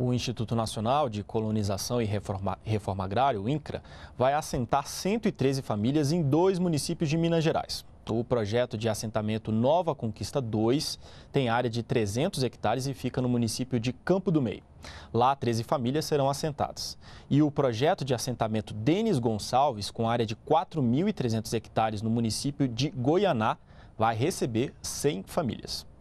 O Instituto Nacional de Colonização e Reforma, Reforma Agrária, o INCRA, vai assentar 113 famílias em dois municípios de Minas Gerais. Então, o projeto de assentamento Nova Conquista 2 tem área de 300 hectares e fica no município de Campo do Meio. Lá, 13 famílias serão assentadas. E o projeto de assentamento Denis Gonçalves, com área de 4.300 hectares no município de Goianá, vai receber 100 famílias.